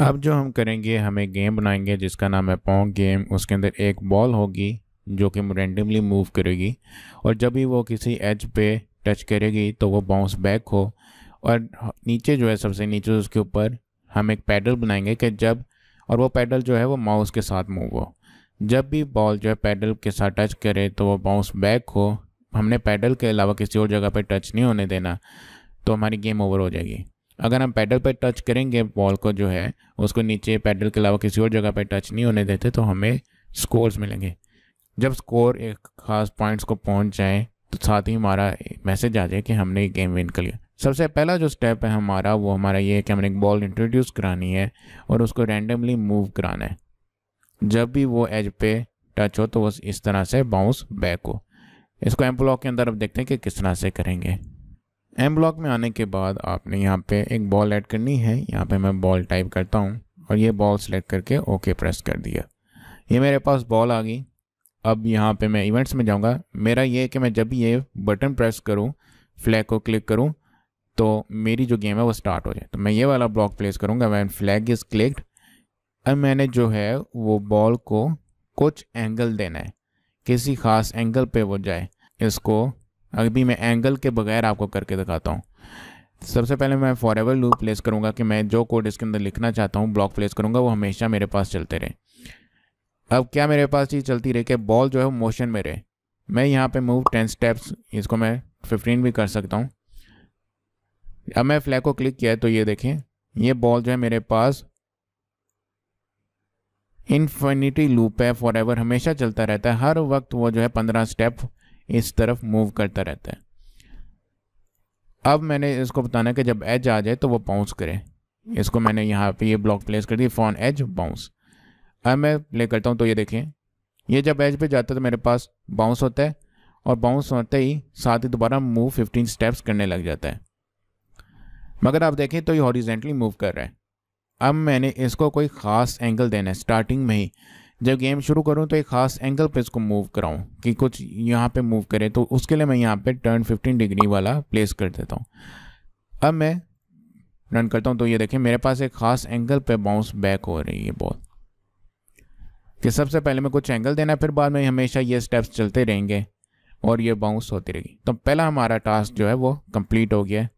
अब जो हम करेंगे हमें गेम बनाएंगे जिसका नाम है पोंग गेम उसके अंदर एक बॉल होगी जो कि रेंडमली मूव करेगी और जब भी वो किसी एज पे टच करेगी तो वो बाउंस बैक हो और नीचे जो है सबसे नीचे उसके ऊपर हम एक पैडल बनाएंगे कि जब और वो पैडल जो है वो माउस के साथ मूव हो जब भी बॉल जो है पैडल के साथ टच करे तो वो बाउंस बैक हो हमने पैडल के अलावा किसी और जगह पर टच नहीं होने देना तो हमारी गेम ओवर हो जाएगी अगर हम पैडल पर टच करेंगे बॉल को जो है उसको नीचे पैडल के अलावा किसी और जगह पर टच नहीं होने देते तो हमें स्कोर्स मिलेंगे जब स्कोर एक खास पॉइंट्स को पहुंच जाए तो साथ ही हमारा मैसेज आ जाए कि हमने गेम विन कर लिया सबसे पहला जो स्टेप है हमारा वो हमारा ये है कि हमने एक बॉल इंट्रोड्यूस करानी है और उसको रैंडमली मूव कराना है जब भी वो एज पे टच हो तो वो इस तरह से बाउंस बैक हो इसको एम्प्लॉक के अंदर अब देखते हैं कि किस तरह से करेंगे एम ब्लॉक में आने के बाद आपने यहाँ पे एक बॉल ऐड करनी है यहाँ पे मैं बॉल टाइप करता हूँ और ये बॉल सेलेक्ट करके ओके प्रेस कर दिया ये मेरे पास बॉल आ गई अब यहाँ पे मैं इवेंट्स में जाऊँगा मेरा ये है कि मैं जब ये बटन प्रेस करूँ फ्लैग को क्लिक करूँ तो मेरी जो गेम है वो स्टार्ट हो जाए तो मैं ये वाला ब्लॉक प्लेस करूँगा वैन फ्लैग इज़ क्लिक्ड अब मैंने जो है वो बॉल को कुछ एंगल देना है किसी खास एंगल पे वो जाए इसको अभी मैं एंगल के बगैर आपको करके दिखाता हूँ सबसे पहले मैं फॉर लूप प्लेस करूँगा कि मैं जो कोड इसके अंदर लिखना चाहता हूँ ब्लॉक प्लेस करूँगा वो हमेशा मेरे पास चलते रहे अब क्या मेरे पास चीज़ चलती रहे कि बॉल जो है मोशन में रहे मैं यहाँ पे मूव टेन स्टेप्स इसको मैं फिफ्टीन भी कर सकता हूँ अब मैं फ्लैग को क्लिक किया तो ये देखें ये बॉल जो है मेरे पास इन्फिनिटी लूप है फॉर एवर हमेशा चलता रहता है हर वक्त वो जो है पंद्रह स्टेप इस तरफ मूव करता रहता है अब मैंने इसको बताना कि जब एज आ जाए तो वो बाउंस करे इसको मैंने यहाँ पे ये ब्लॉक प्लेस कर दी फॉन एज बाउंस अब मैं प्ले करता हूँ तो ये देखें ये जब एज पे जाता है तो मेरे पास बाउंस होता है और बाउंस होते ही साथ ही दोबारा मूव 15 स्टेप्स करने लग जाता है मगर आप देखें तो ये हॉरिजेंटली मूव कर रहा है अब मैंने इसको कोई ख़ास एंगल देना है स्टार्टिंग में ही जब गेम शुरू करूँ तो एक ख़ास एंगल पे इसको मूव कराऊँ कि कुछ यहाँ पे मूव करे तो उसके लिए मैं यहाँ पे टर्न 15 डिग्री वाला प्लेस कर देता हूँ अब मैं रन करता हूँ तो ये देखें मेरे पास एक ख़ास एंगल पे बाउंस बैक हो रही है बॉल कि सबसे पहले मैं कुछ एंगल देना फिर बाद में हमेशा ये स्टेप्स चलते रहेंगे और ये बाउंस होती रहेगी तो पहला हमारा टास्क जो है वो कम्प्लीट हो गया